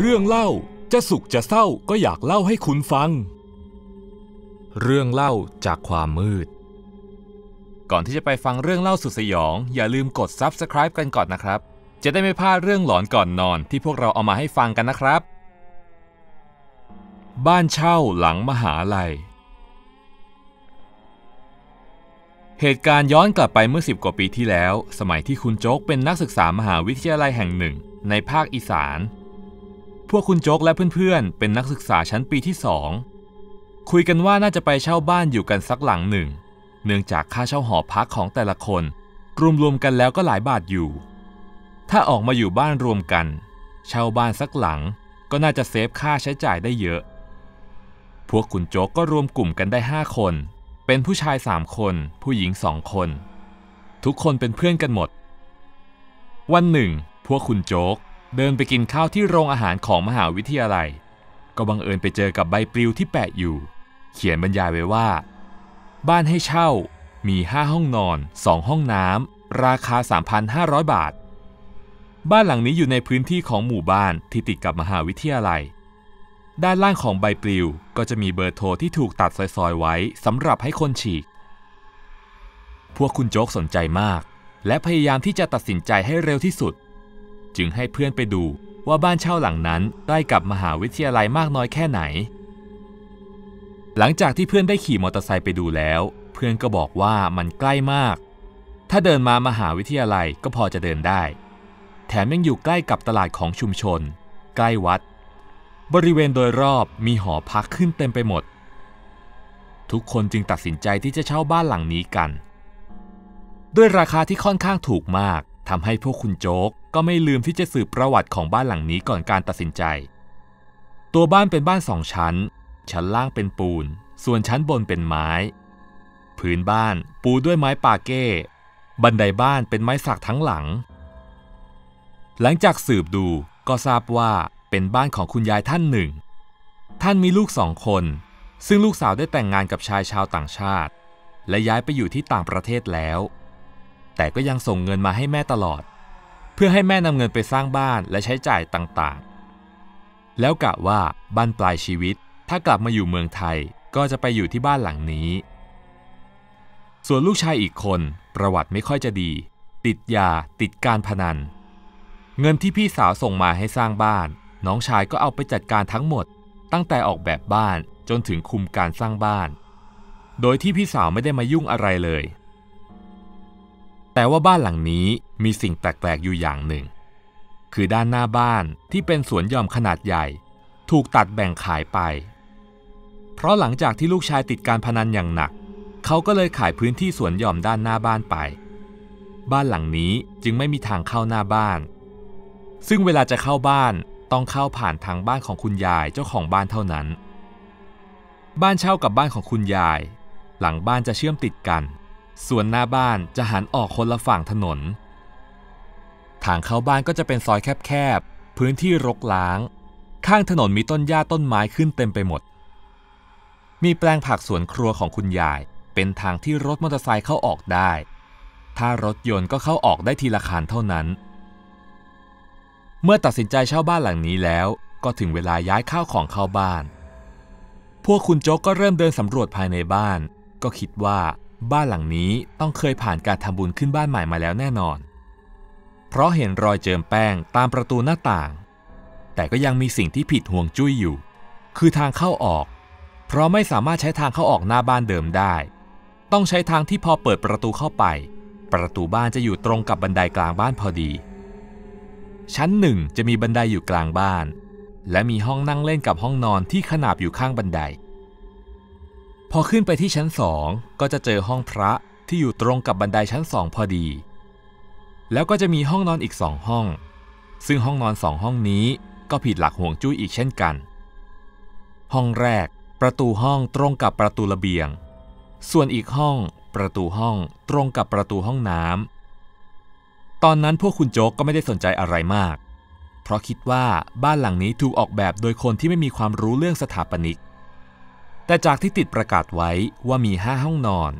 เรื่องเล่าจะสุขจะเศร้าก็อยากเล่าให้คุณฟัง เรื่องเล่าจากความมืด ก่อนที่จะไปฟังเรื่องเล่าสุดสยองอย่าลืมกด Subscribe กันก่อนนะครับ จะได้ไม่พลาดเรื่องหลอนก่อนนอนที่พวกเราเอามาให้ฟังกันนะครับ บ้านเช่าหลังมหาลัย เหตุการณ์ย้อนกลับไปเมื่อ10 กว่าปีที่แล้วสมัยที่คุณโจ๊กเป็นนักศึกษามหาวิทยาลัยแห่งหนึ่งในภาคอีสานพวกคุณโจ๊กและเพื่อนๆ เป็นนักศึกษาชั้นปีที่สองคุยกันว่าน่าจะไปเช่าบ้านอยู่กันสักหลังหนึ่ง เนื่องจากค่าเช่าหอพักของแต่ละคน รวมๆกันแล้วก็หลายบาทอยู่ ถ้าออกมาอยู่บ้านรวมกัน เช่าบ้านสักหลัง ก็น่าจะเซฟค่าใช้จ่ายได้เยอะ พวกคุณโจ๊กก็รวมกลุ่มกันได้ 5 คน เป็นผู้ชาย3คน ผู้หญิงสองคน ทุกคนเป็นเพื่อนกันหมด วันหนึ่ง พวกคุณโจ๊กเดินไปกินข้าวที่โรงอาหารของมหาวิทยาลัย ก็บังเอิญไปเจอกับใบปลิวที่แปะอยู่ เขียนบรรยายไว้ว่า บ้านให้เช่ามี 5 ห้องนอน 2 ห้องน้ำราคา 3,500 บาท บ้านหลังนี้อยู่ในพื้นที่ของหมู่บ้านที่ติดกับมหาวิทยาลัย ด้านล่างของใบปลิวก็จะมีเบอร์โทรที่ถูกตัดซอยๆ ไว้สำหรับให้คนฉีก พวกคุณโจ๊กสนใจมาก และพยายามที่จะตัดสินใจให้เร็วที่สุดจึงให้เพื่อนไปดูว่าบ้านเช่าหลังนั้น ใกล้กับมหาวิทยาลัยมากน้อยแค่ไหน หลังจากที่เพื่อนได้ขี่มอเตอร์ไซค์ไปดูแล้ว เพื่อนก็บอกว่ามันใกล้มาก ถ้าเดินมามหาวิทยาลัยก็พอจะเดินได้ แถมยังอยู่ใกล้กับตลาดของชุมชนใกล้วัด บริเวณโดยรอบมีหอพักขึ้นเต็มไปหมด ทุกคนจึงตัดสินใจที่จะเช่าบ้านหลังนี้กัน ด้วยราคาที่ค่อนข้างถูกมากทำให้พวกคุณโจ๊กก็ไม่ลืมที่จะสืบประวัติของบ้านหลังนี้ก่อนการตัดสินใจ ตัวบ้านเป็นบ้านสองชั้น ชั้นล่างเป็นปูน ส่วนชั้นบนเป็นไม้ พื้นบ้าน ปูด้วยไม้ปาเก้ บันไดบ้านเป็นไม้สักทั้งหลัง หลังจากสืบดูก็ทราบว่า เป็นบ้านของคุณยายท่านหนึ่ง ท่านมีลูกสองคน ซึ่งลูกสาวได้แต่งงานกับชายชาวต่างชาติ และย้ายไปอยู่ที่ต่างประเทศแล้วแต่ก็ยังส่งเงินมาให้แม่ตลอด เพื่อให้แม่นำเงินไปสร้างบ้านและใช้จ่ายต่างๆ แล้วกะว่าบ้านปลายชีวิต ถ้ากลับมาอยู่เมืองไทยก็จะไปอยู่ที่บ้านหลังนี้ ส่วนลูกชายอีกคนประวัติไม่ค่อยจะดี ติดยา ติดการพนัน เงินที่พี่สาวส่งมาให้สร้างบ้าน น้องชายก็เอาไปจัดการทั้งหมด ตั้งแต่ออกแบบบ้านจนถึงคุมการสร้างบ้าน โดยที่พี่สาวไม่ได้มายุ่งอะไรเลยแต่ว่าบ้านหลังนี้มีสิ่งแปลก ๆ อยู่อย่างหนึ่ง คือด้านหน้าบ้านที่เป็น สวนย่อมขนาดใหญ่ ถูกตัดแบ่งขายไป เพราะหลังจากที่ลูกชายติดการพนันอย่างหนัก เขาก็เลยขายพื้นที่สวนย่อมด้านหน้าบ้านไป บ้านหลังนี้จึงไม่มีทางเข้าหน้าบ้าน ซึ่งเวลาจะเข้าบ้านต้องเข้าผ่านทางบ้านของคุณยายเจ้าของบ้านเท่านั้น บ้านเช่ากับบ้านของคุณยาย หลังบ้านจะเชื่อมติดกันส่วนหน้าบ้านจะหันออกคนละฝั่งถนน ทางเข้าบ้านก็จะเป็นซอยแคบๆ พื้นที่รกล้าง ข้างถนนมีต้นหญ้าต้นไม้ขึ้นเต็มไปหมด มีแปลงผักสวนครัวของคุณยายเป็นทางที่รถมอเตอร์ไซค์เข้าออกได้ ถ้ารถยนต์ก็เข้าออกได้ทีละคันเท่านั้น เมื่อตัดสินใจเช่าบ้านหลังนี้แล้วก็ถึงเวลาย้ายข้าวของเข้าบ้าน พวกคุณโจ๊กก็เริ่มเดินสำรวจภายในบ้าน ก็คิดว่าบ้านหลังนี้ต้องเคยผ่านการทำบุญขึ้นบ้านใหม่มาแล้วแน่นอน เพราะเห็นรอยเจิมแป้งตามประตูหน้าต่าง แต่ก็ยังมีสิ่งที่ผิดห่วงจุ้ยอยู่ คือทางเข้าออก เพราะไม่สามารถใช้ทางเข้าออกหน้าบ้านเดิมได้ ต้องใช้ทางที่พอเปิดประตูเข้าไป ประตูบ้านจะอยู่ตรงกับบันไดกลางบ้านพอดี ชั้นหนึ่งจะมีบันไดอยู่กลางบ้าน และมีห้องนั่งเล่นกับห้องนอนที่ขนาบอยู่ข้างบันไดพอขึ้นไปที่ชั้นสองก็จะเจอห้องพระที่อยู่ตรงกับบันไดชั้นสองพอดี แล้วก็จะมีห้องนอนอีกสองห้อง ซึ่งห้องนอนสองห้องนี้ก็ผิดหลักห่วงจุ้ยอีกเช่นกัน ห้องแรกประตูห้องตรงกับประตูระเบียง ส่วนอีกห้องประตูห้องตรงกับประตูห้องน้ำตอนนั้นพวกคุณโจ๊กก็ไม่ได้สนใจอะไรมาก เพราะคิดว่าบ้านหลังนี้ถูกออกแบบโดยคนที่ไม่มีความรู้เรื่องสถาปนิกแต่จากที่ติดประกาศไว้ว่ามี 5 ห้องนอน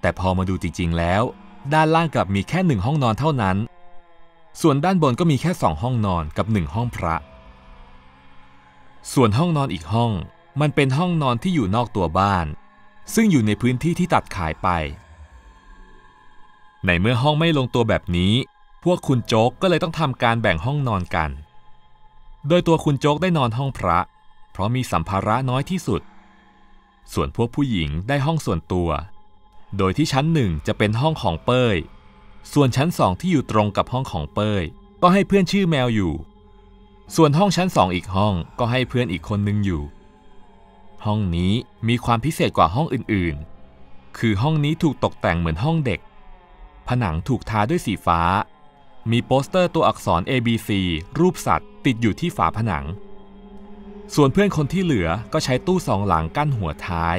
แต่พอมาดูจริงๆ แล้ว ด้านล่างกลับมีแค่หนึ่งห้องนอนเท่านั้น ส่วนด้านบนก็มีแค่สองห้องนอนกับหนึ่งห้องพระ ส่วนห้องนอนอีกห้อง มันเป็นห้องนอนที่อยู่นอกตัวบ้าน ซึ่งอยู่ในพื้นที่ที่ตัดขายไป ในเมื่อห้องไม่ลงตัวแบบนี้ พวกคุณโจ๊กก็เลยต้องทำการแบ่งห้องนอนกัน โดยตัวคุณโจ๊กได้นอนห้องพระ เพราะมีสัมภาระน้อยที่สุดส่วนพวกผู้หญิงได้ห้องส่วนตัว โดยที่ชั้นหนึ่งจะเป็นห้องของเป้ย ส่วนชั้นสองที่อยู่ตรงกับห้องของเป้ยก็ให้เพื่อนชื่อแมวอยู่ ส่วนห้องชั้นสองอีกห้องก็ให้เพื่อนอีกคนนึงอยู่ ห้องนี้มีความพิเศษกว่าห้องอื่นๆ คือห้องนี้ถูกตกแต่งเหมือนห้องเด็ก ผนังถูกทาด้วยสีฟ้า มีโปสเตอร์ตัวอักษร ABC รูปสัตว์ ติดอยู่ที่ฝาผนังส่วนเพื่อนคนที่เหลือก็ใช้ตู้สองหลังกั้นหัวท้าย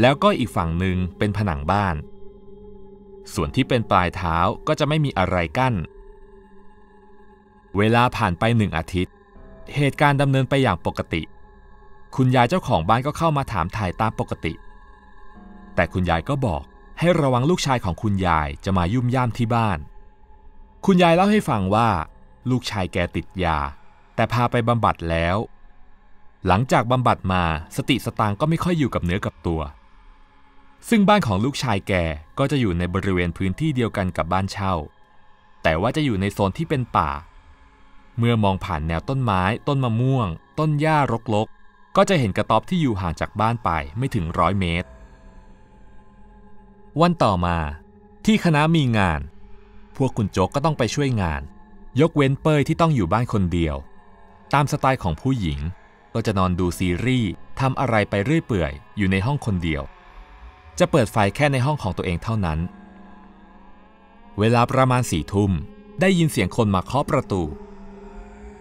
แล้วก็อีกฝั่งหนึ่งเป็นผนังบ้าน ส่วนที่เป็นปลายเท้าก็จะไม่มีอะไรกั้นเวลาผ่านไปหนึ่งอาทิตย์ เหตุการณ์ดำเนินไปอย่างปกติ คุณยายเจ้าของบ้านก็เข้ามาถามถ่ายตามปกติ แต่คุณยายก็บอก ให้ระวังลูกชายของคุณยายจะมายุ่มย่ามที่บ้าน คุณยายเล่าให้ฟังว่า ลูกชายแกติดยา แต่พาไปบำบัดแล้วหลังจากบำบัดมาสติสตางก็ไม่ค่อยอยู่กับเนื้อกับตัว ซึ่งบ้านของลูกชายแกก็จะอยู่ในบริเวณพื้นที่เดียวกันกับบ้านเช่า แต่ว่าจะอยู่ในโซนที่เป็นป่า เมื่อมองผ่านแนวต้นไม้ต้นมะม่วง ต้นหญ้ารกๆ ก็จะเห็นกระต๊อบที่อยู่ห่างจากบ้านไปไม่ถึงร้อยเมตร วันต่อมาที่คณะมีงาน พวกคุณโจ๊กก็ต้องไปช่วยงาน ยกเว้นเป้ยที่ต้องอยู่บ้านคนเดียว ตามสไตล์ของผู้หญิงก็จะนอนดูซีรีส์ทำอะไรไปเรื่อยเปื่อย อยู่ในห้องคนเดียว จะเปิดไฟแค่ในห้องของตัวเองเท่านั้น เวลาประมาณสี่ทุ่มได้ยินเสียงคนมาเคาะประตู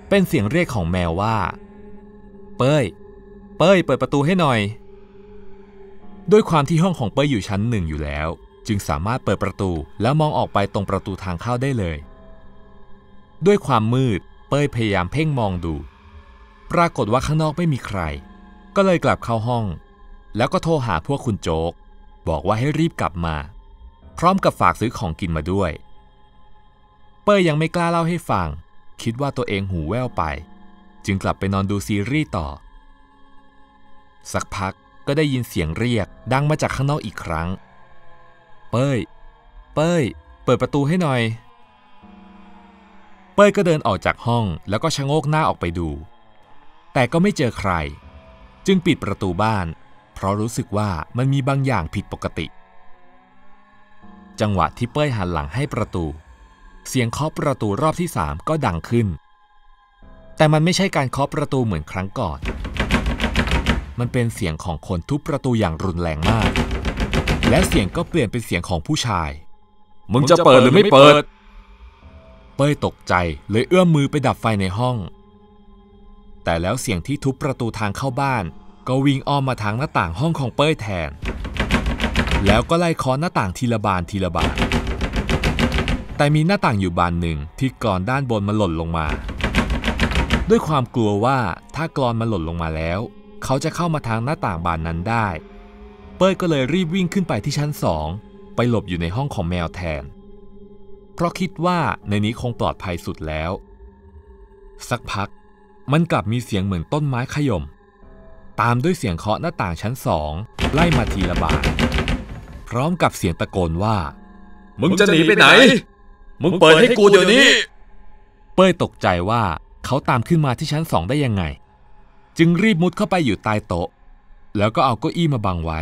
เป็นเสียงเรียกของแมวว่า เป้ยเป้ย เปิดประตูให้หน่อย ด้วยความที่ห้องของเป้ยอยู่ชั้นหนึ่งอยู่แล้ว จึงสามารถเปิดประตูแล้วมองออกไปตรงประตูทางเข้าได้เลย ด้วยความมืดเป้ยพยายามเพ่งมองดูปรากฏว่าข้างนอกไม่มีใคร ก็เลยกลับเข้าห้อง แล้วก็โทรหาพวกคุณโจ๊กบอกว่าให้รีบกลับมา พร้อมกับฝากซื้อของกินมาด้วย เปย์ยังไม่กล้าเล่าให้ฟัง คิดว่าตัวเองหูแว่วไป จึงกลับไปนอนดูซีรีส์ต่อ สักพักก็ได้ยินเสียงเรียกดังมาจากข้างนอกอีกครั้ง เปย์เปย์เปิดประตูให้หน่อย เปย์ก็เดินออกจากห้องแล้วก็ชะโงกหน้าออกไปดูแต่ก็ไม่เจอใคร จึงปิดประตูบ้าน เพราะรู้สึกว่ามันมีบางอย่างผิดปกติ จังหวะที่เป้ยหันหลังให้ประตู เสียงเคาะประตูรอบที่สามก็ดังขึ้น แต่มันไม่ใช่การเคาะประตูเหมือนครั้งก่อน มันเป็นเสียงของคนทุบประตูอย่างรุนแรงมาก และเสียงก็เปลี่ยนเป็นเสียงของผู้ชาย มึงจะเปิดหรือไม่เปิด เป้ยตกใจเลยเอื้อมมือไปดับไฟในห้องแต่แล้วเสียงที่ทุบประตูทางเข้าบ้านก็วิ่งอ้อมมาทางหน้าต่างห้องของเป้ยแทน แล้วก็ไล่คคอนหน้าต่างทีละบานทีละบานแต่มีหน้าต่างอยู่บานหนึ่งที่กรอนด้านบนมาหล่นลงมา ด้วยความกลัวว่าถ้ากรอนมาหล่นลงมาแล้ว เขาจะเข้ามาทางหน้าต่างบานนั้นได้ เป้ยก็เลยรีบวิ่งขึ้นไปที่ชั้นสองไปหลบอยู่ในห้องของแมวแทน เพราะคิดว่าในนี้คงปลอดภัยสุดแล้ว สักพักมันกลับมีเสียงเหมือนต้นไม้ขยม ตามด้วยเสียงเคาะหน้าต่างชั้นสองไล่มาทีละบาทพร้อมกับเสียงตะโกนว่า มึงจะหนีไปไหน มึงเปิดให้กูเดี๋ยวนี้ เป้ยตกใจว่าเขาตามขึ้นมาที่ชั้นสองได้ยังไง จึงรีบมุดเข้าไปอยู่ใต้โต๊ะ แล้วก็เอาเก้าอี้มาบังไว้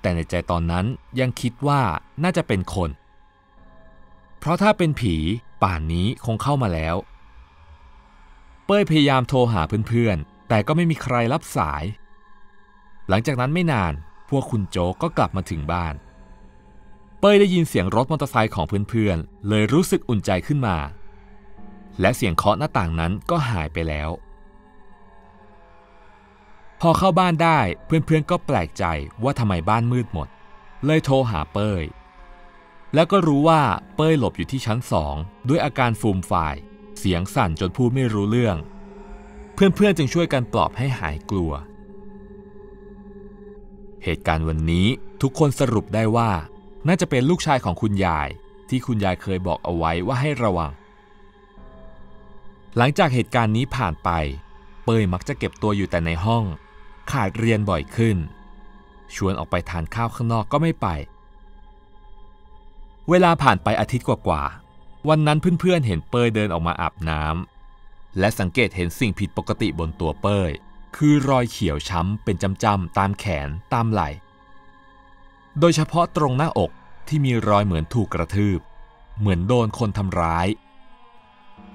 แต่ในใจตอนนั้นยังคิดว่าน่าจะเป็นคน เพราะถ้าเป็นผีป่านนี้คงเข้ามาแล้วป้ยพยายามโทรหาเพื่อนๆ แต่ก็ไม่มีใครรับสาย หลังจากนั้นไม่นานพวกคุณโจกก็กลับมาถึงบ้าน เป้ยได้ยินเสียงรถมอเตอร์ไซค์ของเพื่อนๆ เลยรู้สึกอุ่นใจขึ้นมา และเสียงเคาะหน้าต่างนั้นก็หายไปแล้ว พอเข้าบ้านได้เพื่อนๆก็แปลกใจว่าทำไมบ้านมืดหมด เลยโทรหาเป้ย แล้วก็รู้ว่าเป้ยหลบอยู่ที่ชั้นสองด้วยอาการฟูมฝ่ายเสียงสั่นจนพูดไม่รู้เรื่อง เพื่อนๆจึงช่วยกันปลอบให้หายกลัว เหตุการณ์วันนี้ทุกคนสรุปได้ว่าน่าจะเป็นลูกชายของคุณยายที่คุณยายเคยบอกเอาไว้ว่าให้ระวัง หลังจากเหตุการณ์นี้ผ่านไป เปยมักจะเก็บตัวอยู่แต่ในห้อง ขาดเรียนบ่อยขึ้น ชวนออกไปทานข้าวข้างนอกก็ไม่ไป เวลาผ่านไปอาทิตย์กว่าๆวันนั้นเพื่อนๆเห็นเป้ยเดินออกมาอาบน้ำและสังเกตเห็นสิ่งผิดปกติบนตัวเป้ยคือรอยเขียวช้ำเป็นจำๆตามแขนตามไหล่ โดยเฉพาะตรงหน้าอกที่มีรอยเหมือนถูกกระทืบ เหมือนโดนคนทำร้าย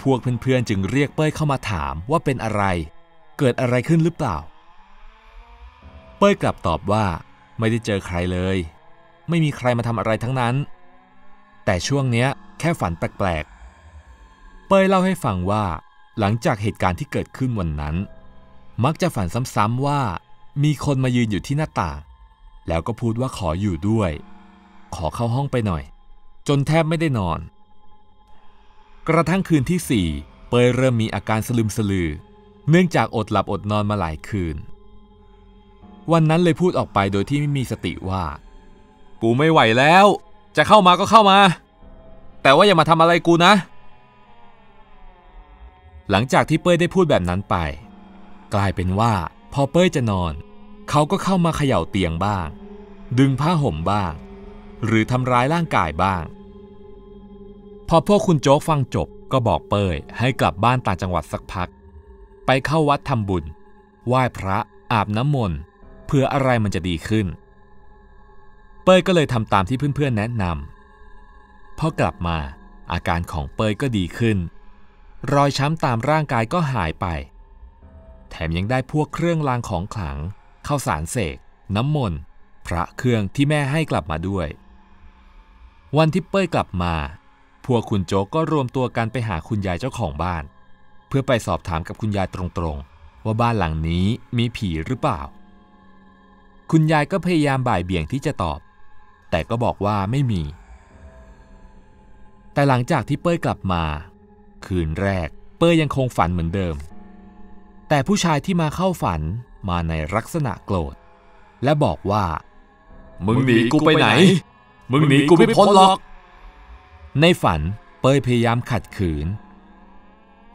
พวกเพื่อนๆจึงเรียกเป้ยเข้ามาถามว่าเป็นอะไรเกิดอะไรขึ้นหรือเปล่า เป้ยกลับตอบว่าไม่ได้เจอใครเลย ไม่มีใครมาทำอะไรทั้งนั้น แต่ช่วงเนี้ยแค่ฝันแปลกๆ เปยเล่าให้ฟังว่า หลังจากเหตุการณ์ที่เกิดขึ้นวันนั้น มักจะฝันซ้ำๆว่ามีคนมายืนอยู่ที่หน้าต่างแล้วก็พูดว่าขออยู่ด้วย ขอเข้าห้องไปหน่อย จนแทบไม่ได้นอน กระทั่งคืนที่สี่เปยเริ่มมีอาการสลืมสลือเนื่องจากอดหลับอดนอนมาหลายคืน วันนั้นเลยพูดออกไปโดยที่ไม่มีสติว่ากูไม่ไหวแล้ว จะเข้ามาก็เข้ามาแต่ว่าอย่ามาทำอะไรกูนะ หลังจากที่เป้ยได้พูดแบบนั้นไป กลายเป็นว่าพอเป้ยจะนอน เขาก็เข้ามาเขย่าเตียงบ้าง ดึงผ้าห่มบ้าง หรือทำร้ายร่างกายบ้าง พอพวกคุณโจ๊กฟังจบก็บอกเป้ยให้กลับบ้านต่างจังหวัดสักพัก ไปเข้าวัดทำบุญ ไหว้พระ อาบน้ำมนต์เพื่ออะไรมันจะดีขึ้น เป้ยก็เลยทำตามที่เพื่อนๆแนะนำพอกลับมา อาการของเปยก็ดีขึ้น รอยช้ำตามร่างกายก็หายไป แถมยังได้พวกเครื่องรางของขลัง เข้าสารเสกน้ำมนต์พระเครื่องที่แม่ให้กลับมาด้วย วันที่เปยกลับมาพวกคุณโจก็รวมตัวกันไปหาคุณยายเจ้าของบ้าน เพื่อไปสอบถามกับคุณยายตรงๆ ว่าบ้านหลังนี้มีผีหรือเปล่า คุณยายก็พยายามบ่ายเบี่ยงที่จะตอบ แต่ก็บอกว่าไม่มีแต่หลังจากที่เป้ย กลับมาคืนแรก เป้ยยังคงฝันเหมือนเดิม แต่ผู้ชายที่มาเข้าฝันมาในลักษณะโกรธ และบอกว่า มึงหนีกูไปไหน มึงหนีกูไม่พ้นหรอกในฝันเป้ยพยายามขัดขืน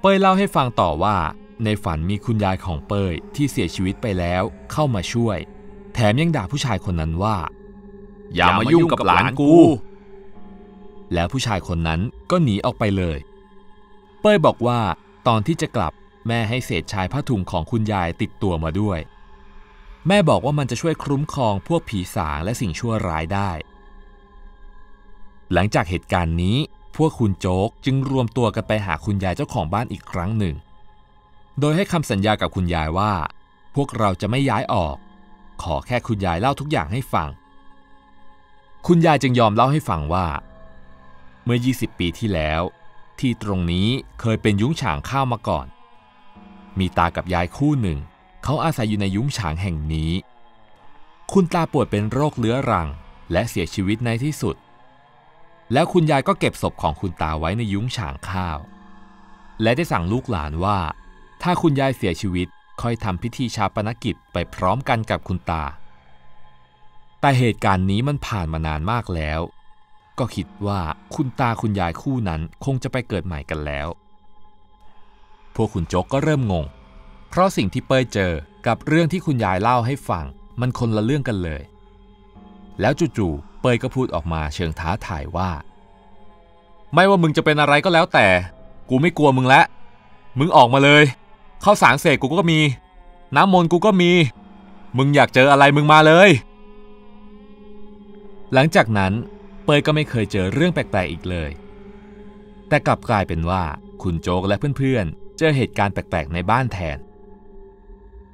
เป้ยเล่าให้ฟังต่อว่า ในฝันมีคุณยายของเป้ย ที่เสียชีวิตไปแล้วเข้ามาช่วย แถมยังด่าผู้ชายคนนั้นว่าอย่ามายุ่งกับหลานกูแล้วผู้ชายคนนั้นก็หนีออกไปเลย เป้ยบอกว่าตอนที่จะกลับแม่ให้เศษชายผ้าถุงของคุณยายติดตัวมาด้วย แม่บอกว่ามันจะช่วยคุ้มครองพวกผีสางและสิ่งชั่วร้ายได้ หลังจากเหตุการณ์นี้ พวกคุณโจ๊กจึงรวมตัวกันไปหาคุณยายเจ้าของบ้านอีกครั้งหนึ่ง โดยให้คำสัญญากับคุณยายว่า พวกเราจะไม่ย้ายออก ขอแค่คุณยายเล่าทุกอย่างให้ฟัง คุณยายจึงยอมเล่าให้ฟังว่าเมื่อ 20 ปีที่แล้ว ที่ตรงนี้เคยเป็นยุ้งฉางข้าวมาก่อน มีตากับยายคู่หนึ่งเขาอาศัยอยู่ในยุ้งฉางแห่งนี้ คุณตาป่วยเป็นโรคเลื้อรัง และเสียชีวิตในที่สุด แล้วคุณยายก็เก็บศพของคุณตาไว้ในยุ้งฉางข้าว และได้สั่งลูกหลานว่า ถ้าคุณยายเสียชีวิตค่อยทำพิธีชาปนกิจไปพร้อมกันกับคุณตา แต่เหตุการณ์นี้มันผ่านมานานมากแล้วก็คิดว่าคุณตาคุณยายคู่นั้นคงจะไปเกิดใหม่กันแล้ว พวกคุณโจ๊กก็เริ่มงง เพราะสิ่งที่เป้ยเจอกับเรื่องที่คุณยายเล่าให้ฟัง มันคนละเรื่องกันเลย แล้วจู่ๆเป้ยก็พูดออกมาเชิงท้าทายว่า ไม่ว่ามึงจะเป็นอะไรก็แล้วแต่ กูไม่กลัวมึงละ มึงออกมาเลยข้าวสารเสกกูก็มี น้ำมนต์กูก็มี มึงอยากเจออะไรมึงมาเลย หลังจากนั้นเปยก็ไม่เคยเจอเรื่องแปลกๆอีกเลย แต่กลับกลายเป็นว่าคุณโจ๊กและเพื่อนๆ เจอเหตุการณ์แปลกๆ ในบ้านแทน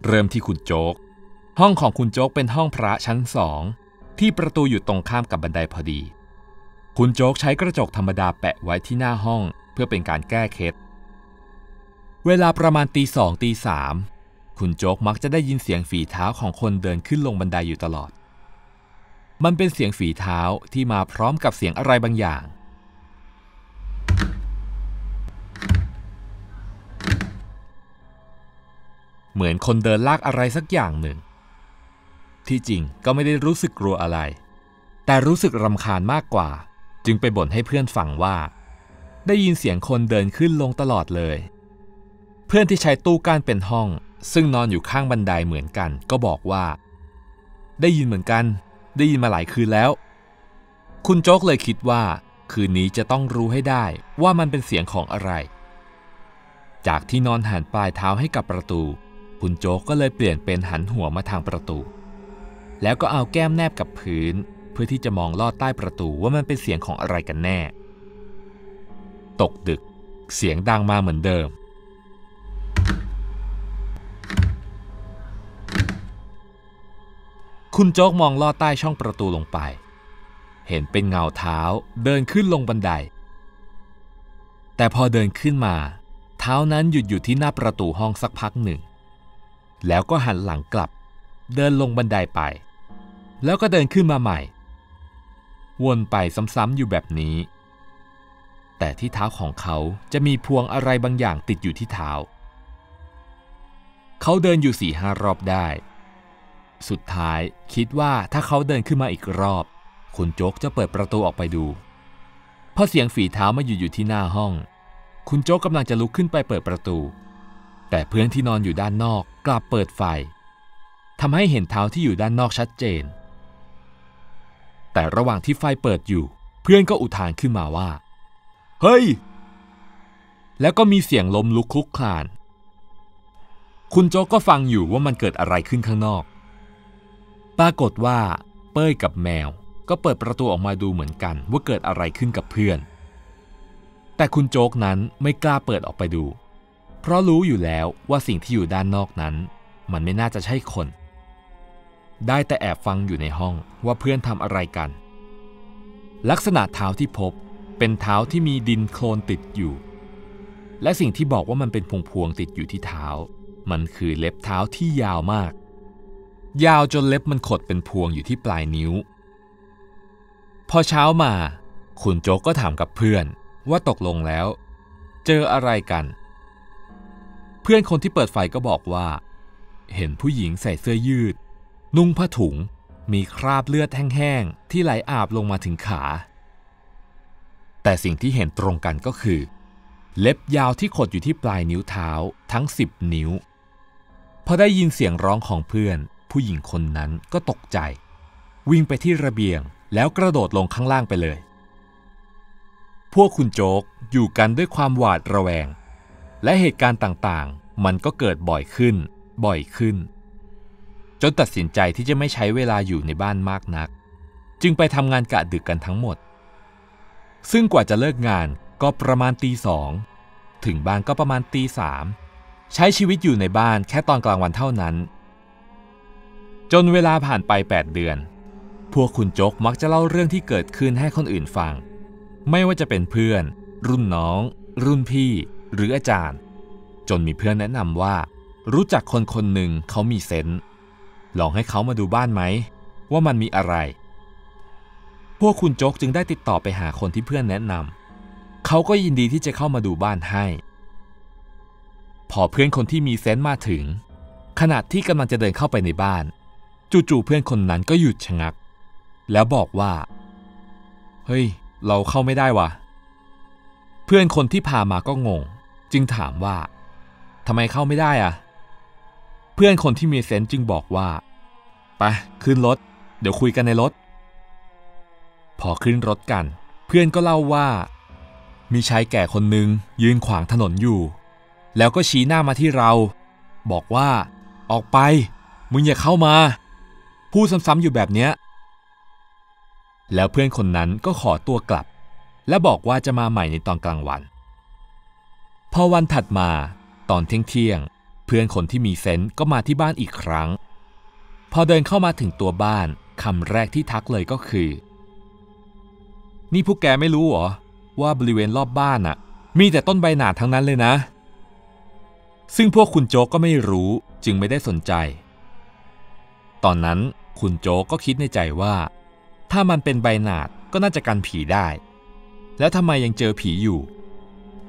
เริ่มที่คุณโจ๊กห้องของคุณโจ๊กเป็นห้องพระชั้นสองที่ประตูอยู่ตรงข้ามกับบันไดพอดี คุณโจ๊กใช้กระจกธรรมดาแปะไว้ที่หน้าห้อง เพื่อเป็นการแก้เคล็ดเวลาประมาณตีสองตีสามคุณโจ๊กมักจะได้ยินเสียงฝีเท้าของคนเดินขึ้นลงบันไดอยู่ตลอดมันเป็นเสียงฝีเท้าที่มาพร้อมกับเสียงอะไรบางอย่าง เหมือนคนเดินลากอะไรสักอย่างหนึ่ง ที่จริงก็ไม่ได้รู้สึกกลัวอะไร แต่รู้สึกรำคาญมากกว่า จึงไปบ่นให้เพื่อนฟังว่า ได้ยินเสียงคนเดินขึ้นลงตลอดเลย เพื่อนที่ใช้ตู้ก้านเป็นห้อง ซึ่งนอนอยู่ข้างบันไดเหมือนกัน ก็บอกว่า ได้ยินเหมือนกันได้ยินมาหลายคืนแล้ว คุณโจ๊กเลยคิดว่า คืนนี้จะต้องรู้ให้ได้ว่ามันเป็นเสียงของอะไร จากที่นอนหันปลายเท้าให้กับประตู คุณโจ๊กก็เลยเปลี่ยนเป็นหันหัวมาทางประตู แล้วก็เอาแก้มแนบกับพื้น เพื่อที่จะมองลอดใต้ประตูว่ามันเป็นเสียงของอะไรกันแน่ ตกดึก เสียงดังมาเหมือนเดิมคุณโจ๊กมองลอดใต้ช่องประตูลงไป เห็นเป็นเงาเท้าเดินขึ้นลงบันได แต่พอเดินขึ้นมา เท้านั้นหยุดอยู่ที่หน้าประตูห้องสักพักหนึ่ง แล้วก็หันหลังกลับ เดินลงบันไดไป แล้วก็เดินขึ้นมาใหม่ วนไปซ้ำๆอยู่แบบนี้ แต่ที่เท้าของเขาจะมีพวงอะไรบางอย่างติดอยู่ที่เท้า เขาเดินอยู่สี่ห้ารอบได้สุดท้ายคิดว่าถ้าเขาเดินขึ้นมาอีกรอบคุณโจ๊กจะเปิดประตูออกไปดูพอเสียงฝีเท้ามาอยู่อยู่ที่หน้าห้อง คุณโจ๊กกำลังจะลุกขึ้นไปเปิดประตู แต่เพื่อนที่นอนอยู่ด้านนอก กลับเปิดไฟทำให้เห็นเท้าที่อยู่ด้านนอกชัดเจน แต่ระหว่างที่ไฟเปิดอยู่ เพื่อนก็อุทานขึ้นมาว่า เฮ้ย แล้วก็มีเสียงลมลุกคลุกคลาน คุณโจ๊กก็ฟังอยู่ว่ามันเกิดอะไรขึ้นข้างนอกปรากฏว่าเป้ยกับแมวก็เปิดประตูออกมาดูเหมือนกันว่าเกิดอะไรขึ้นกับเพื่อน แต่คุณโจ๊กนั้นไม่กล้าเปิดออกไปดู เพราะรู้อยู่แล้วว่าสิ่งที่อยู่ด้านนอกนั้นมันไม่น่าจะใช่คน ได้แต่แอบฟังอยู่ในห้องว่าเพื่อนทำอะไรกัน ลักษณะเท้าที่พบเป็นเท้าที่มีดินโคลนติดอยู่ และสิ่งที่บอกว่ามันเป็นพวงพวงติดอยู่ที่เท้า มันคือเล็บเท้าที่ยาวมากยาวจนเล็บมันขดเป็นพวงอยู่ที่ปลายนิ้ว พอเช้ามา คุณโจกก็ถามกับเพื่อนว่าตกลงแล้ว เจออะไรกัน เพื่อนคนที่เปิดไฟก็บอกว่า เห็นผู้หญิงใส่เสื้อยืด นุ่งผ้าถุง มีคราบเลือดแห้งๆ ที่ไหลอาบลงมาถึงขา แต่สิ่งที่เห็นตรงกันก็คือ เล็บยาวที่ขดอยู่ที่ปลายนิ้วเท้าทั้งสิบนิ้ว พอได้ยินเสียงร้องของเพื่อนผู้หญิงคนนั้นก็ตกใจ วิ่งไปที่ระเบียงแล้วกระโดดลงข้างล่างไปเลย พวกคุณโจ๊กอยู่กันด้วยความหวาดระแวง และเหตุการณ์ต่างๆ มันก็เกิดบ่อยขึ้น บ่อยขึ้น จนตัดสินใจที่จะไม่ใช้เวลาอยู่ในบ้านมากนัก จึงไปทำงานกะดึกกันทั้งหมด ซึ่งกว่าจะเลิกงานก็ประมาณตีสองถึงบ้านก็ประมาณตีสามใช้ชีวิตอยู่ในบ้านแค่ตอนกลางวันเท่านั้นจนเวลาผ่านไป 8 เดือน พวกคุณจกมักจะเล่าเรื่องที่เกิดขึ้นให้คนอื่นฟัง ไม่ว่าจะเป็นเพื่อน รุ่นน้อง รุ่นพี่ หรืออาจารย์ จนมีเพื่อนแนะนำว่า รู้จักคนคนหนึ่งเขามีเซนต์ลองให้เขามาดูบ้านไหม ว่ามันมีอะไร พวกคุณจกจึงได้ติดต่อไปหาคนที่เพื่อนแนะนำ เขาก็ยินดีที่จะเข้ามาดูบ้านให้ พอเพื่อนคนที่มีเซนต์มาถึงขณะที่กำลังจะเดินเข้าไปในบ้านจู่ๆ เพื่อนคนนั้นก็หยุดชะงัก แล้วบอกว่า เฮ้ยเราเข้าไม่ได้วะเพื่อนคนที่พามาก็งง จึงถามว่าทำไมเข้าไม่ได้อะเพื่อนคนที่มีเซนต์จึงบอกว่าไปขึ้นรถเดี๋ยวคุยกันในรถ พอขึ้นรถกัน เพื่อนก็เล่าว่า มีชายแก่คนหนึ่งยืนขวางถนนอยู่ แล้วก็ชี้หน้ามาที่เรา บอกว่า ออกไปมึงอย่าเข้ามาพูดซ้ำๆอยู่แบบเนี้ย แล้วเพื่อนคนนั้นก็ขอตัวกลับ และบอกว่าจะมาใหม่ในตอนกลางวัน พอวันถัดมาตอนเที่ยงงเพื่อนคนที่มีเซนต์ก็มาที่บ้านอีกครั้ง พอเดินเข้ามาถึงตัวบ้านคำแรกที่ทักเลยก็คือ นี่พวกแกไม่รู้หรอว่าบริเวณรอบบ้านอะมีแต่ต้นใบหนาดทั้งนั้นเลยนะ ซึ่งพวกคุณโจก็ไม่รู้จึงไม่ได้สนใจตอนนั้นคุณโจก็คิดในใจว่า ถ้ามันเป็นใบหนาดก็น่าจะกันผีได้ แล้วทำไมยังเจอผีอยู่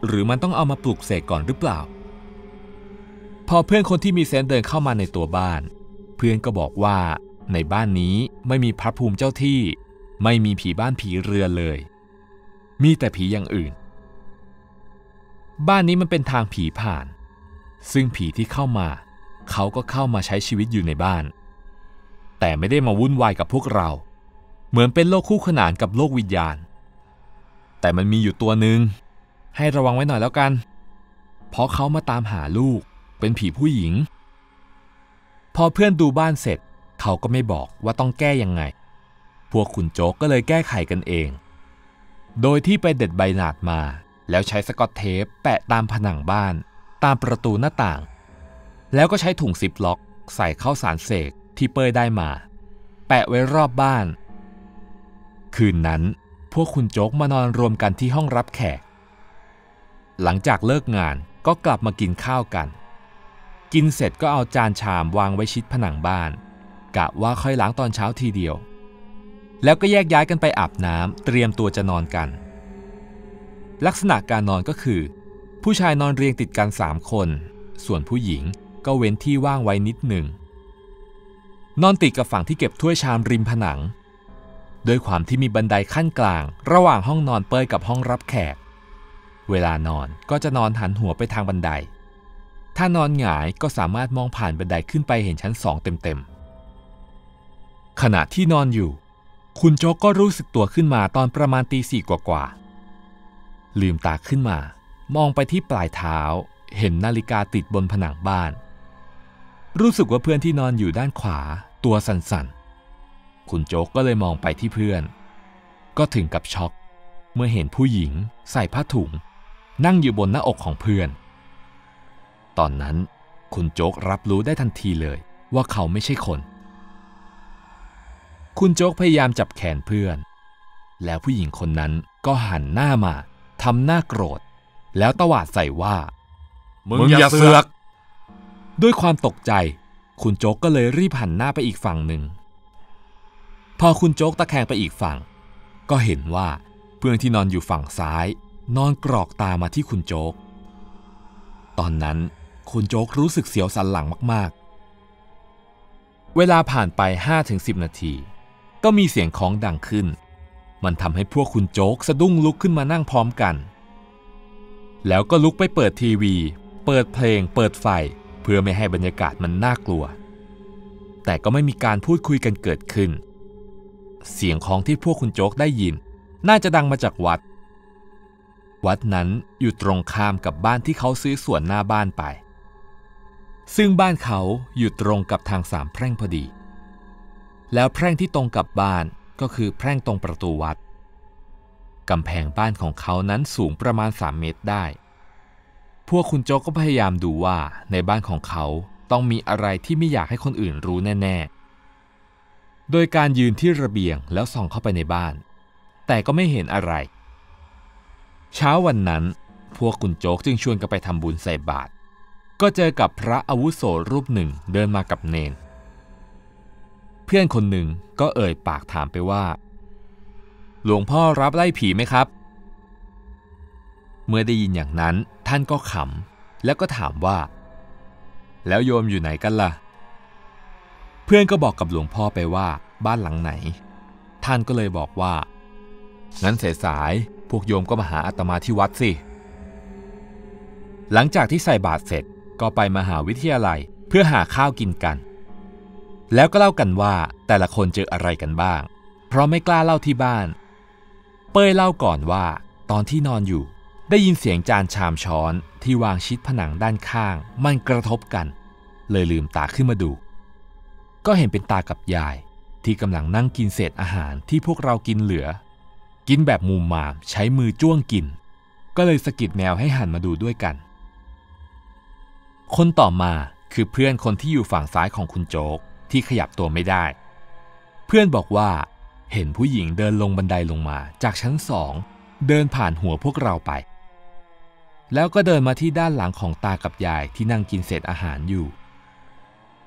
หรือมันต้องเอามาปลุกเสกก่อนหรือเปล่า พอเพื่อนคนที่มีเซนเดินเข้ามาในตัวบ้าน เพื่อนก็บอกว่า ในบ้านนี้ไม่มีพระภูมิเจ้าที่ ไม่มีผีบ้านผีเรือเลย มีแต่ผีอย่างอื่น บ้านนี้มันเป็นทางผีผ่าน ซึ่งผีที่เข้ามาเขาก็เข้ามาใช้ชีวิตอยู่ในบ้านแต่ไม่ได้มาวุ่นวายกับพวกเรา เหมือนเป็นโลกคู่ขนานกับโลกวิญญาณ แต่มันมีอยู่ตัวหนึ่งให้ระวังไว้หน่อยแล้วกัน เพราะเขามาตามหาลูกเป็นผีผู้หญิง พอเพื่อนดูบ้านเสร็จ เขาก็ไม่บอกว่าต้องแก้ยังไง พวกขุนโจ๊กก็เลยแก้ไขกันเอง โดยที่ไปเด็ดใบหนาดมา แล้วใช้สกอตเทป แปะตามผนังบ้าน ตามประตูหน้าต่าง แล้วก็ใช้ถุงซิปล็อก ใส่เข้าสารเสกที่เป้ยได้มา แปะไว้รอบบ้าน คืนนั้นพวกคุณโจ๊กมานอนรวมกันที่ห้องรับแขก หลังจากเลิกงานก็กลับมากินข้าวกัน กินเสร็จก็เอาจานชามวางไว้ชิดผนังบ้าน กะว่าค่อยล้างตอนเช้าทีเดียว แล้วก็แยกย้ายกันไปอาบน้ำเตรียมตัวจะนอนกัน ลักษณะการนอนก็คือ ผู้ชายนอนเรียงติดกันสามคน ส่วนผู้หญิงก็เว้นที่ว่างไว้นิดหนึ่งนอนติดกับฝั่งที่เก็บถ้วยชามริมผนังด้วยความที่มีบันไดขั้นกลางระหว่างห้องนอนเปยกับห้องรับแขก เวลานอนก็จะนอนหันหัวไปทางบันได ถ้านอนหงายก็สามารถมองผ่านบันไดขึ้นไปเห็นชั้นสองเต็มๆ ขณะที่นอนอยู่ คุณโจกก็รู้สึกตัวขึ้นมาตอนประมาณตีสี่กว่าๆ ลืมตาขึ้นมา มองไปที่ปลายเท้า เห็นนาฬิกาติดบนผนังบ้าน รู้สึกว่าเพื่อนที่นอนอยู่ด้านขวาตัวสั่นๆ คุณโจ๊กก็เลยมองไปที่เพื่อน ก็ถึงกับช็อก เมื่อเห็นผู้หญิงใส่ผ้าถุง นั่งอยู่บนหน้าอกของเพื่อน ตอนนั้น คุณโจ๊กรับรู้ได้ทันทีเลยว่าเขาไม่ใช่คน คุณโจ๊กพยายามจับแขนเพื่อน แล้วผู้หญิงคนนั้นก็หันหน้ามาทำหน้าโกรธ แล้วตวาดใส่ว่า มึงอย่าเสือก ด้วยความตกใจคุณโจ๊กก็เลยรีบหันหน้าไปอีกฝั่งหนึ่ง พอคุณโจ๊กตะแคงไปอีกฝั่ง ก็เห็นว่าเพื่อนที่นอนอยู่ฝั่งซ้าย นอนกรอกตามาที่คุณโจ๊ก ตอนนั้น คุณโจ๊กรู้สึกเสียวสันหลังมาก ๆ เวลาผ่านไป 5-10 นาที ก็มีเสียงของดังขึ้น มันทำให้พวกคุณโจ๊กสะดุ้งลุกขึ้นมานั่งพร้อมกัน แล้วก็ลุกไปเปิดทีวี เปิดเพลง เปิดไฟพื่อไม่ให้บรรยากาศมันน่ากลัว แต่ก็ไม่มีการพูดคุยกันเกิดขึ้น เสียงของที่พวกคุณโจ๊กได้ยิน น่าจะดังมาจากวัด วัดนั้นอยู่ตรงข้ามกับบ้านที่เขาซื้อส่วนหน้าบ้านไป ซึ่งบ้านเขาอยู่ตรงกับทางสามแพร่งพอดี แล้วแพร่งที่ตรงกับบ้านก็คือแพร่งตรงประตูวัด กำแพงบ้านของเขานั้นสูงประมาณ 3 เมตรได้พวกคุณโจก็พยายามดูว่าในบ้านของเขาต้องมีอะไรที่ไม่อยากให้คนอื่นรู้แน่ ๆ โดยการยืนที่ระเบียงแล้วส่องเข้าไปในบ้าน แต่ก็ไม่เห็นอะไร เช้าวันนั้น พวกคุณโจกจึงชวนกันไปทำบุญใส่บาตรก็เจอกับพระอาวุโสรูปหนึ่งเดินมากับเนน เพื่อนคนหนึ่งก็เอ่ยปากถามไปว่า หลวงพ่อรับไล่ผีไหมครับเมื่อได้ยินอย่างนั้น ท่านก็ขำแล้วก็ถามว่า แล้วโยมอยู่ไหนกันละ่ะ เพื่อนก็บอกกับหลวงพ่อไปว่าบ้านหลังไหน ท่านก็เลยบอกว่างั้นเสสายพวกโยมก็มาหาอาตมาที่วัดสิหลังจากที่ใส่บาตรเสร็จก็ไปมหาวิทยาลัย เพื่อหาข้าวกินกัน แล้วก็เล่ากันว่าแต่ละคนเจออะไรกันบ้าง เพราะไม่กล้าเล่าที่บ้าน เป้ยเล่าก่อนว่า ตอนที่นอนอยู่ได้ยินเสียงจานชามช้อนที่วางชิดผนังด้านข้างมันกระทบกัน เลยลืมตาขึ้นมาดู ก็เห็นเป็นตากับยายที่กำลังนั่งกินเศษอาหารที่พวกเรากินเหลือ กินแบบมุมมามใช้มือจ้วงกิน ก็เลยสะกิดแมวให้หันมาดูด้วยกัน คนต่อมาคือเพื่อนคนที่อยู่ฝั่งซ้ายของคุณโจ๊กที่ขยับตัวไม่ได้ เพื่อนบอกว่าเห็นผู้หญิงเดินลงบันไดลงมาจากชั้นสองเดินผ่านหัวพวกเราไปแล้วก็เดินมาที่ด้านหลังของตากับยายที่นั่งกินเศษอาหารอยู่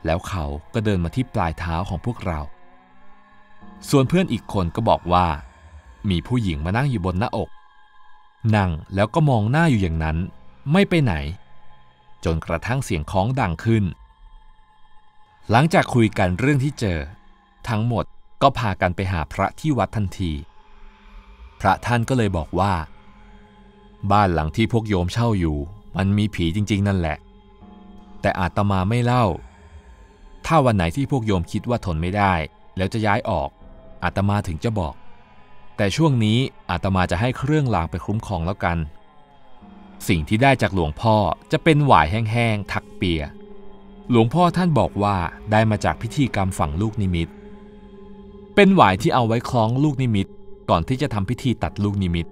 แล้วเขาก็เดินมาที่ปลายเท้าของพวกเรา ส่วนเพื่อนอีกคนก็บอกว่ามีผู้หญิงมานั่งอยู่บนหน้าอก นั่งแล้วก็มองหน้าอยู่อย่างนั้นไม่ไปไหน จนกระทั่งเสียงคล้องดังขึ้น หลังจากคุยกันเรื่องที่เจอ ทั้งหมดก็พากันไปหาพระที่วัดทันที พระท่านก็เลยบอกว่าบ้านหลังที่พวกโยมเช่าอยู่ มันมีผีจริงๆ นั่นแหละ แต่อาตมาไม่เล่า ถ้าวันไหนที่พวกโยมคิดว่าทนไม่ได้แล้วจะย้ายออก อาตมาถึงจะบอก แต่ช่วงนี้อาตมาจะให้เครื่องรางไปคุ้มครองแล้วกัน สิ่งที่ได้จากหลวงพ่อจะเป็นหวายแห้งๆทักเปีย หลวงพ่อท่านบอกว่าได้มาจากพิธีกรรมฝังลูกนิมิต เป็นหวายที่เอาไว้คล้องลูกนิมิต ก่อนที่จะทำพิธีตัดลูกนิมิต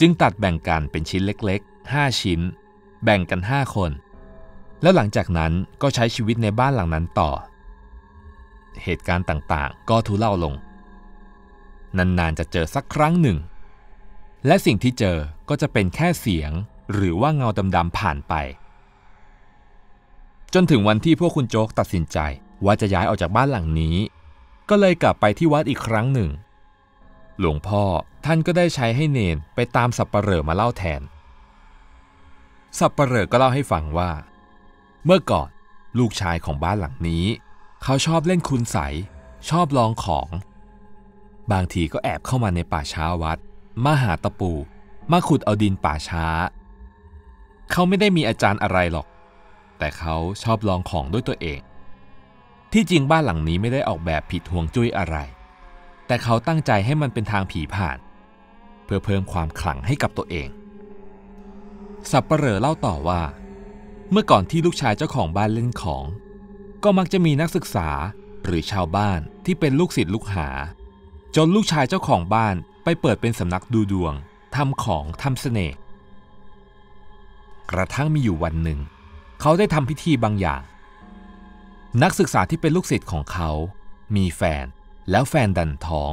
จึงตัดแบ่งกันเป็นชิ้นเล็กๆ5ชิ้น แบ่งกัน 5 คน แล้วหลังจากนั้นก็ใช้ชีวิตในบ้านหลังนั้นต่อ เหตุการณ์ต่างๆก็ทุเลาลงนานๆจะเจอสักครั้งหนึ่ง และสิ่งที่เจอก็จะเป็นแค่เสียงหรือว่าเงาดำๆผ่านไป จนถึงวันที่พวกคุณโจ๊กตัดสินใจว่าจะย้ายออกจากบ้านหลังนี้ ก็เลยกลับไปที่วัดอีกครั้งหนึ่งหลวงพ่อท่านก็ได้ใช้ให้เนนไปตามสับปะเหรอมาเล่าแทน สับปะเหรอก็เล่าให้ฟังว่า เมื่อก่อน ลูกชายของบ้านหลังนี้ เขาชอบเล่นคุณใสชอบลองของ บางทีก็แอบเข้ามาในป่าช้าวัดมาหาตะปูมาขุดเอาดินป่าช้า เขาไม่ได้มีอาจารย์อะไรหรอก แต่เขาชอบลองของด้วยตัวเอง ที่จริงบ้านหลังนี้ไม่ได้ออกแบบผิดห่วงจุ้ยอะไรแต่เขาตั้งใจให้มันเป็นทางผีผ่าน เพื่อเพิ่มความขลังให้กับตัวเอง สับปะเปลอเล่าต่อว่า เมื่อก่อนที่ลูกชายเจ้าของบ้านเล่นของ ก็มักจะมีนักศึกษาหรือชาวบ้านที่เป็นลูกศิษย์ลูกหา จนลูกชายเจ้าของบ้านไปเปิดเป็นสำนักดูดวงทำของทำเสน่ห์กระทั่งมีอยู่วันหนึ่ง เขาได้ทำพิธีบางอย่าง นักศึกษาที่เป็นลูกศิษย์ของเขา มีแฟนแล้วแฟนดันท้อง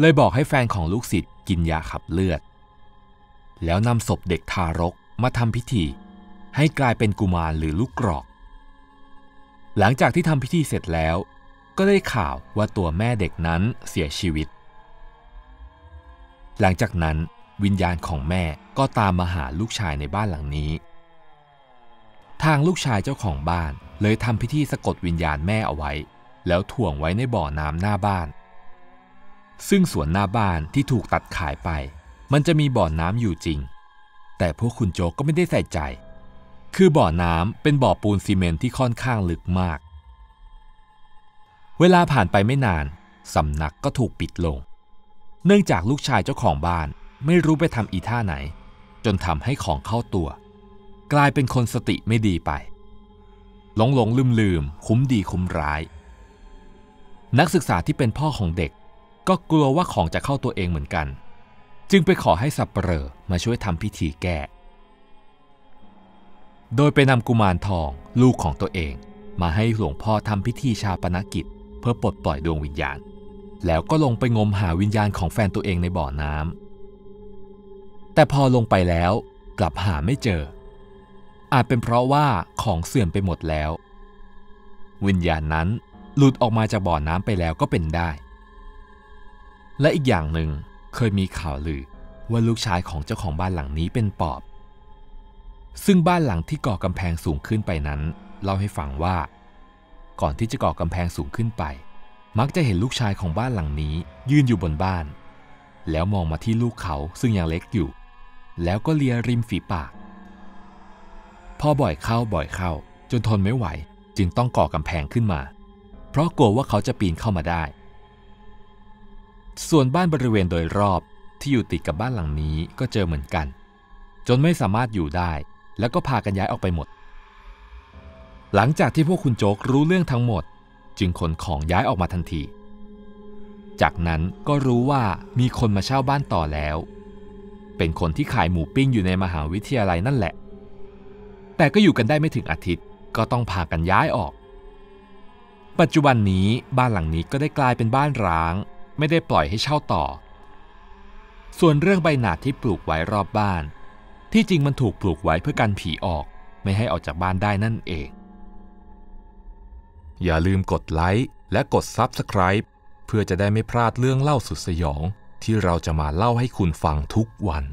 เลยบอกให้แฟนของลูกศิษย์กินยาขับเลือด แล้วนำศพเด็กทารกมาทำพิธี ให้กลายเป็นกุมารหรือลูกกรอก หลังจากที่ทำพิธีเสร็จแล้ว ก็ได้ข่าวว่าตัวแม่เด็กนั้นเสียชีวิต หลังจากนั้นวิญญาณของแม่ก็ตามมาหาลูกชายในบ้านหลังนี้ ทางลูกชายเจ้าของบ้านเลยทำพิธีสะกดวิญญาณแม่เอาไว้แล้วถ่วงไว้ในบ่อน้ำหน้าบ้าน ซึ่งสวนหน้าบ้านที่ถูกตัดขายไป มันจะมีบ่อน้ำอยู่จริง แต่พวกคุณโจก็ไม่ได้ใส่ใจ คือบ่อน้ำเป็นบ่อปูนซีเมนที่ค่อนข้างลึกมาก เวลาผ่านไปไม่นานสำนักก็ถูกปิดลง เนื่องจากลูกชายเจ้าของบ้าน ไม่รู้ไปทำอีท่าไหน จนทำให้ของเข้าตัว กลายเป็นคนสติไม่ดีไป หลงหลงลืมลืมคุ้มดีคุ้มร้ายนักศึกษาที่เป็นพ่อของเด็กก็กลัวว่าของจะเข้าตัวเองเหมือนกัน จึงไปขอให้สับเปลอมาช่วยทำพิธีแก้โดยไปนำกุมารทองลูกของตัวเอง มาให้หลวงพ่อทำพิธีชาปนกิจ เพื่อปลดปล่อยดวงวิญญาณ แล้วก็ลงไปงมหาวิญญาณของแฟนตัวเองในบ่อน้ำแต่พอลงไปแล้วกลับหาไม่เจอ อาจเป็นเพราะว่าของเสื่อมไปหมดแล้ว วิญญาณนั้นหลุดออกมาจากบ่อน้ำไปแล้วก็เป็นได้ และอีกอย่างหนึ่งเคยมีข่าวลือว่าลูกชายของเจ้าของบ้านหลังนี้เป็นปอบ ซึ่งบ้านหลังที่ก่อกำแพงสูงขึ้นไปนั้นเล่าให้ฟังว่า ก่อนที่จะก่อกำแพงสูงขึ้นไป มักจะเห็นลูกชายของบ้านหลังนี้ ยืนอยู่บนบ้าน แล้วมองมาที่ลูกเขาซึ่งยังเล็กอยู่ แล้วก็เลียริมฝีปากพอบ่อยเข้าบ่อยเข้า จนทนไม่ไหว จึงต้องก่อกำแพงขึ้นมาเพราะกลัวว่าเขาจะปีนเข้ามาได้ ส่วนบ้านบริเวณโดยรอบที่อยู่ติดกับบ้านหลังนี้ก็เจอเหมือนกัน จนไม่สามารถอยู่ได้ แล้วก็พากันย้ายออกไปหมด หลังจากที่พวกคุณโจกรู้เรื่องทั้งหมดจึงขนของย้ายออกมาทันที จากนั้นก็รู้ว่ามีคนมาเช่าบ้านต่อแล้ว เป็นคนที่ขายหมูปิ้งอยู่ในมหาวิทยาลัยนั่นแหละ แต่ก็อยู่กันได้ไม่ถึงอาทิตย์ก็ต้องพากันย้ายออกปัจจุบันนี้บ้านหลังนี้ก็ได้กลายเป็นบ้านร้าง ไม่ได้ปล่อยให้เช่าต่อ ส่วนเรื่องใบหนาดที่ปลูกไว้รอบบ้าน ที่จริงมันถูกปลูกไว้เพื่อกันผีออก ไม่ให้ออกจากบ้านได้นั่นเอง อย่าลืมกดไลค์และกด Subscribe เพื่อจะได้ไม่พลาดเรื่องเล่าสุดสยอง ที่เราจะมาเล่าให้คุณฟังทุกวัน